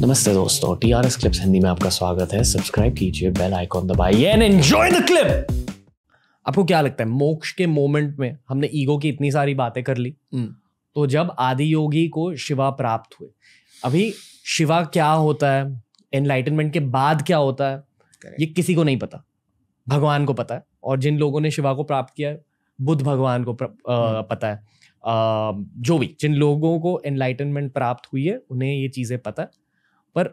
नमस्ते दोस्तों T R S clips Hindi में आपका स्वागत है सब्सक्राइब कीजिए बेल आइकॉन दबाइए एंड एंजॉय द क्लिप आपको क्या लगता है मोक्ष के मोमेंट में हमने ईगो की इतनी सारी बातें कर ली हम्म, तो जब आदि योगी को शिवा प्राप्त हुए अभी शिवा क्या होता है एनलाइटनमेंट के बाद क्या होता है Correct. ये किसी को नहीं पता भगवान को पता है और जिन लोगों ने शिवा को प्राप्त किया है बुद्ध भगवान को आ, हम्म। पता है आ, जो भी जिन लोगों को एनलाइटनमेंट प्राप्त हुई है उन्हें ये चीज़ें पता है पर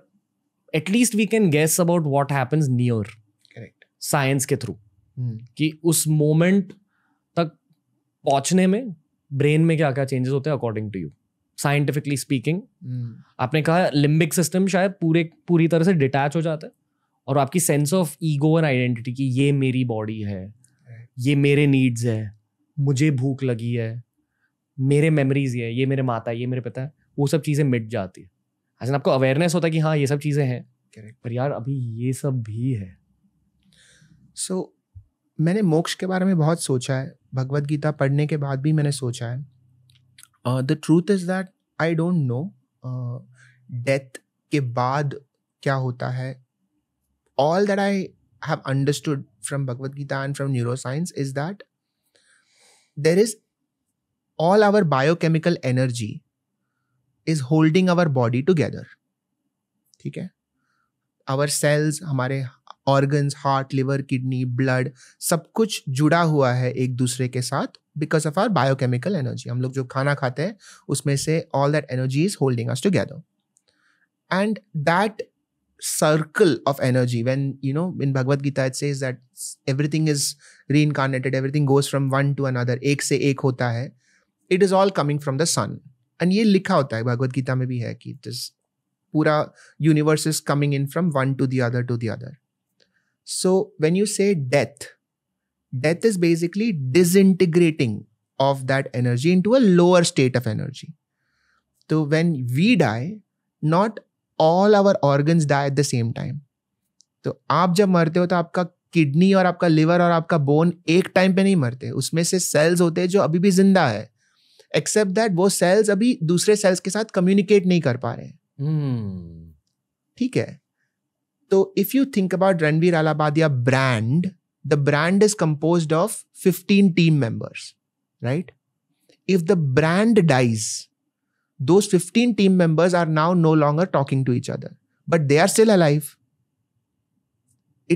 at least we can guess about what happens near correct science के थ्रू hmm. कि उस मोमेंट तक पहुंचने में ब्रेन में क्या क्या चेंजेस होते हैं according to you scientifically speaking आपने कहा लिम्बिक सिस्टम शायद पूरे पूरी तरह से डिटैच हो जाता है और आपकी sense of ego and identity की ये मेरी बॉडी है ये मेरे नीड्स है मुझे भूख लगी है मेरे मेमोरीज है ये मेरे माता है ये मेरे पिता है वो सब चीज़ें मिट जाती है एज आपको अवेयरनेस होता है कि हाँ ये सब चीज़ें हैं करेक्ट पर यार अभी ये सब भी है सो so, मैंने मोक्ष के बारे में बहुत सोचा है भगवत गीता पढ़ने के बाद भी मैंने सोचा है the truth is that I don't know death के बाद क्या होता है all that I have understood from Bhagavad Gita and from neuro science is that there is all our biochemical energy is holding our body together ठीक है our cells हमारे organs heart liver kidney blood सब कुछ जुड़ा हुआ है एक दूसरे के साथ because of our biochemical energy हम लोग जो खाना खाते हैं उसमें से all that energy is holding us together and that circle of energy when you know in Bhagavad Gita it says that everything is reincarnated everything goes from one to another एक से एक होता है it is all coming from the sun and ये लिखा होता है भगवत गीता में भी है कि दिस पूरा universe is coming in from one to the other to the other so when you say death death is basically disintegrating of that energy into a lower state of energy तो when we die not all our organs die at the same time तो आप जब मरते हो तो आपका kidney और आपका लिवर और आपका बोन एक टाइम पे नहीं मरते उसमें से सेल्स होते हैं जो अभी भी जिंदा है एक्सेप्ट दैट वो सेल्स अभी दूसरे सेल्स के साथ कम्युनिकेट नहीं कर पा रहे हैं ठीक है तो if you think about Ranveer Allahbadia brand the brand is compose of fifteen team members right if the brand dies those 15 team members are now no longer talking to each other, but they are still alive.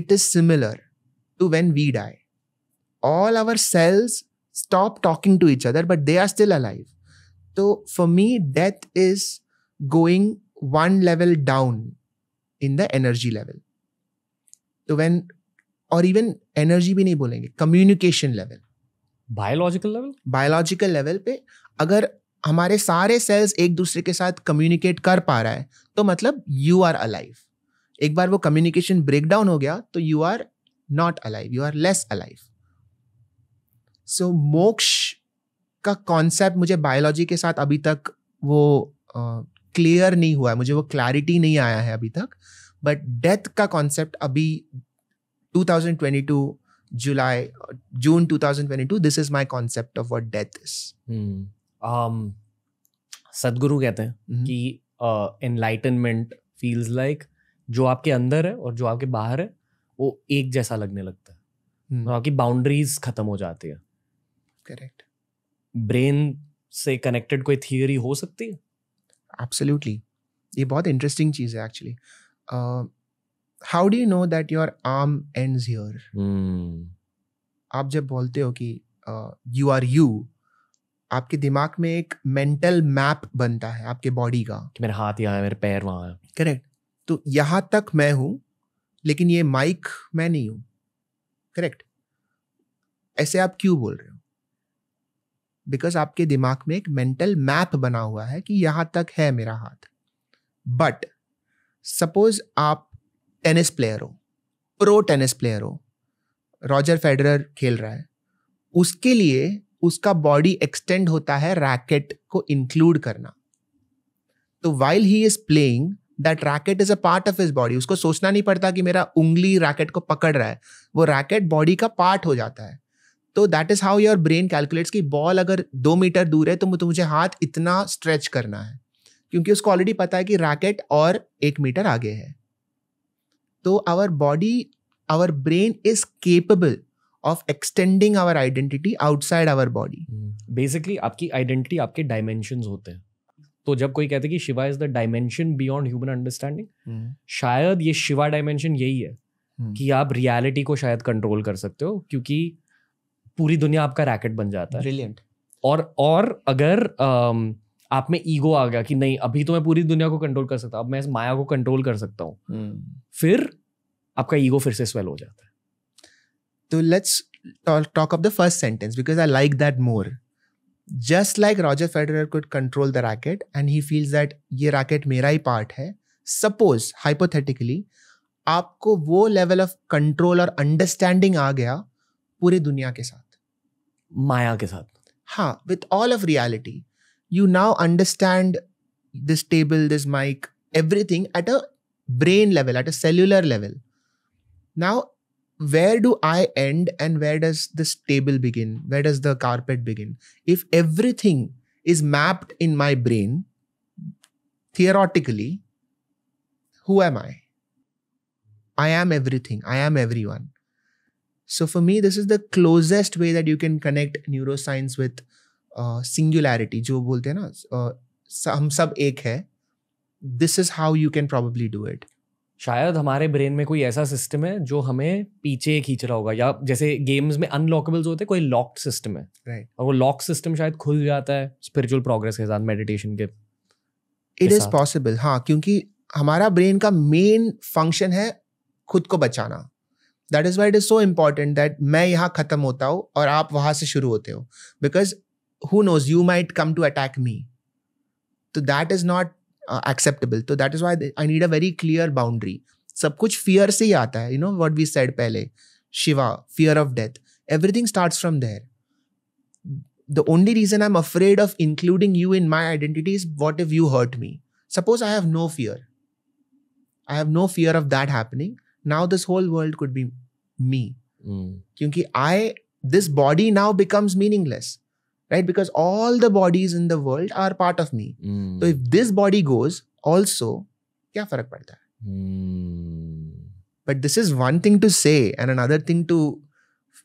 It is similar to when we die. All our cells stop talking to each other, but they are still alive. So for me, death is going one level down in the energy level. So when, or even energy भी नहीं बोलेंगे communication level. Biological level? Biological level पे अगर हमारे सारे sales एक दूसरे के साथ कम्युनिकेट कर पा रहा है तो मतलब यू आर अलाइव एक बार वो कम्युनिकेशन ब्रेक डाउन हो गया तो you are not alive you are less alive so so, मोक्ष का कॉन्सेप्ट मुझे बायोलॉजी के साथ अभी तक वो क्लियर uh, नहीं हुआ है मुझे वो क्लैरिटी नहीं आया है अभी तक बट डेथ का कॉन्सेप्ट अभी 2022 जुलाई जून 2022 this is my concept of what death is Sadhguru कहते हैं mm-hmm. कि एनलाइटनमेंट फील्स लाइक जो आपके अंदर है और जो आपके बाहर है वो एक जैसा लगने लगता है mm-hmm. तो आपकी बाउंड्रीज खत्म हो जाती है करेक्ट ब्रेन से कनेक्टेड कोई थियोरी हो सकती है एब्सोल्युटली ये बहुत इंटरेस्टिंग चीज़ है actually how do you know that your arm and here आप जब बोलते हो कि यू आर यू आपके दिमाग में एक मेंटल मैप बनता है आपके बॉडी का कि मेरा हाथ यहाँ है मेरे पैर वहाँ है करेक्ट तो यहाँ तक मैं हूँ लेकिन ये माइक मैं नहीं हूँ करेक्ट ऐसे आप क्यों बोल रहे हो बिकॉज आपके दिमाग में एक मेंटल मैप बना हुआ है कि यहाँ तक है मेरा हाथ बट सपोज आप टेनिस प्लेयर हो प्रो टेनिस प्लेयर हो रॉजर फेडरर खेल रहा है उसके लिए उसका बॉडी एक्सटेंड होता है रैकेट को इंक्लूड करना तो while he is playing that racket is a part of his body उसको सोचना नहीं पड़ता कि मेरा उंगली रैकेट को पकड़ रहा है वो रैकेट बॉडी का पार्ट हो जाता है तो that is how your brain calculates कि बॉल अगर दो मीटर दूर है तो, तो मुझे हाथ इतना स्ट्रेच करना है क्योंकि उसको ऑलरेडी पता है कि रैकेट और एक मीटर आगे है तो our body our brain is capable of extending our identity outside our body basically आपकी आइडेंटिटी आपके डायमेंशन होते हैं तो जब कोई कहते हैं कि Shiva is the dimension beyond human understanding शायद ये शिवा डायमेंशन यही है hmm. कि आप रियलिटी को शायद कंट्रोल कर सकते हो क्योंकि पूरी दुनिया आपका रैकेट बन जाता है और और अगर आप में ईगो आ गया कि नहीं अभी तो मैं पूरी दुनिया को कंट्रोल कर सकता अब मैं इस माया को कंट्रोल कर सकता हूँ hmm. फिर आपका ईगो फिर से स्वेल हो जाता है तो let's talk up the first sentence because I like that more just like Roger Federer could control the racket and he feels that ये रैकेट मेरा ही पार्ट है सपोज हाइपोथेटिकली आपको वो लेवल ऑफ कंट्रोल और अंडरस्टैंडिंग आ गया पूरी दुनिया के साथ माया के साथ हाँ with all of reality you now this this table this mic everything at a brain level at a cellular level where do I end and where does this table begin? Where does the carpet begin? If everything is mapped in my brain, theoretically, who am I? I am everything. I am everyone. So for me, this is the closest way that you can connect neuroscience with singularity uh, जो बोलते हैं ना uh, हम सब एक है this is how you can probably do it शायद हमारे ब्रेन में कोई ऐसा सिस्टम है जो हमें पीछे खींच रहा होगा या जैसे गेम्स में अनलॉकेबल्स होते हैं कोई लॉक्ड सिस्टम है राइट right. और वो लॉक सिस्टम शायद खुल जाता है स्पिरिचुअल प्रोग्रेस के साथ मेडिटेशन के इट इज पॉसिबल हाँ क्योंकि हमारा ब्रेन का मेन फंक्शन है खुद को बचाना that is why it is so important that मैं यहाँ ख़त्म होता हूँ और आप वहाँ से शुरू होते हो because who knows you might come to attack me तो दैट इज़ नॉट एक्सेप्टेबल तो that is why I need a very clear boundary सब कुछ फियर से ही आता है you know what we said पहले Shiva fear of death everything start from there only reason I am afraid of including you in my identity is what if you hurt me suppose I have no fear I have no fear of that happening now this whole world could be me क्योंकि I this body now becomes meaningless right because all the bodies in the world are part of me तो if this body goes also क्या फर्क पड़ता है but this is one thing to say and another thing to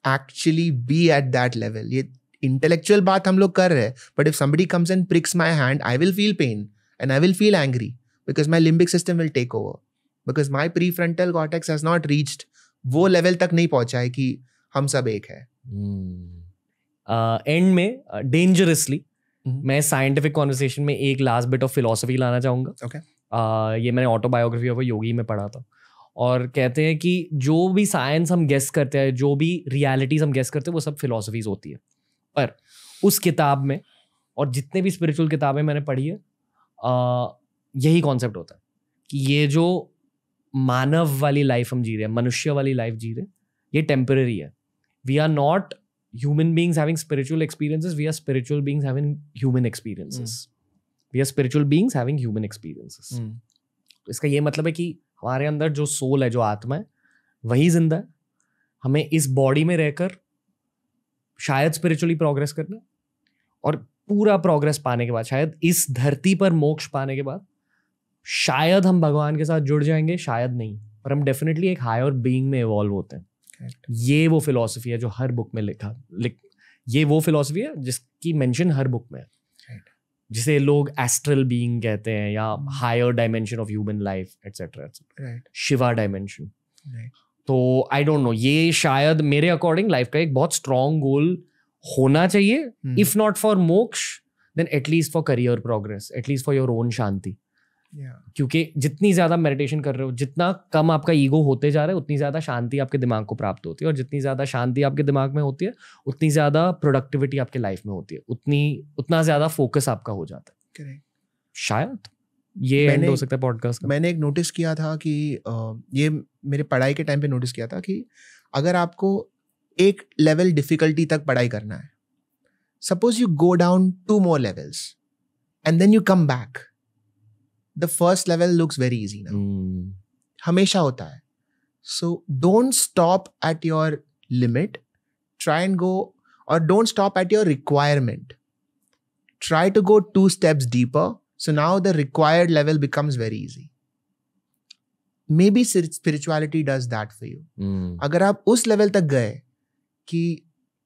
actually be at that level ये intellectual बात हम लोग कर रहे हैं बट इफ समी comes and pricks my hand I will feel pain and I will feel angry because my limbic system will take over because my prefrontal cortex has not reached वो level तक नहीं पहुंचा है कि हम सब एक है एंड hmm. uh, में डेंजरसली uh, hmm. मैं साइंटिफिक कॉन्वर्सेशन में एक लास्ट बिट ऑफ फिलोसफी लाना चाहूँगा ओके okay. uh, ये मैंने ऑटोबायोग्राफी ऑफ योगी में पढ़ा था और कहते हैं कि जो भी साइंस हम गेस करते हैं जो भी रियलिटीज हम गेस करते हैं वो सब फिलोसफीज होती है पर उस किताब में और जितने भी स्पिरिचुअल किताबें मैंने पढ़ी है uh, यही कॉन्सेप्ट होता है कि ये जो मानव वाली लाइफ हम जी रहे हैं मनुष्य वाली लाइफ जी रहे हैं ये टेम्पररी है we are not human beings having spiritual experiences we are spiritual beings having human experiences we are spiritual beings having human experiences इसका ये मतलब है कि हमारे अंदर जो सोल है जो आत्मा है वही जिंदा है हमें इस बॉडी में रहकर शायद स्पिरिचुअली प्रोग्रेस करना और पूरा प्रोग्रेस पाने के बाद शायद इस धरती पर मोक्ष पाने के बाद शायद हम भगवान के साथ जुड़ जाएंगे शायद नहीं पर हम डेफिनेटली एक हायर बीइंग में इवॉल्व होते हैं ये वो फिलोसफी है जो हर बुक में लिखा लिख ये वो फिलोसफी है जिसकी मेंशन हर बुक में है जिसे लोग एस्ट्रल बीइंग कहते हैं या higher dimension of human life etcetera etcetera Shiva dimension तो आई डोंट नो ये शायद मेरे अकॉर्डिंग लाइफ का एक बहुत स्ट्रॉन्ग गोल होना चाहिए if not for moksha then at least for career progress at least for your own shanti क्योंकि जितनी ज्यादा मेडिटेशन कर रहे हो जितना कम आपका ईगो होते जा रहा है उतनी ज्यादा शांति आपके दिमाग को प्राप्त होती है और जितनी ज्यादा शांति आपके दिमाग में होती है उतनी ज्यादा प्रोडक्टिविटी आपके लाइफ में होती है उतनी उतना ज्यादा फोकस आपका हो जाता है शायद ये मैंने, हो सकता है पॉडकास्ट मैंने एक नोटिस किया था कि ये मेरे पढ़ाई के टाइम पे नोटिस किया था कि अगर आपको एक लेवल डिफिकल्टी तक पढ़ाई करना है suppose you go down to more levels and then you come back the first level looks very easy now. Hmm. Hamesha mm. So don't stop at your limit. Try and go, or don't stop at your requirement. Try to go two steps deeper. So now the required level becomes very easy. Maybe spirituality does that for you. Hmm. Agar aap us level tak gaye ki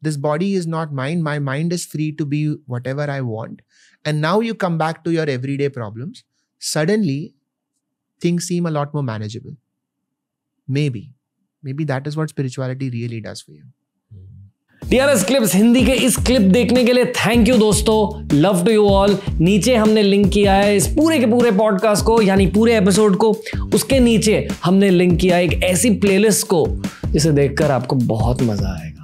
this body is not mine. My mind is free to be whatever I want. And now you come back to your everyday problems. suddenly things seem a lot more manageable. Maybe. Maybe that is what spirituality really does for you. DRS Clips, Hindi के इस clip देखने के लिए thank you दोस्तों love to you all नीचे हमने link किया है इस पूरे के पूरे पॉडकास्ट को यानी पूरे एपिसोड को उसके नीचे हमने लिंक किया है एक ऐसी प्लेलिस्ट को जिसे देखकर आपको बहुत मजा आएगा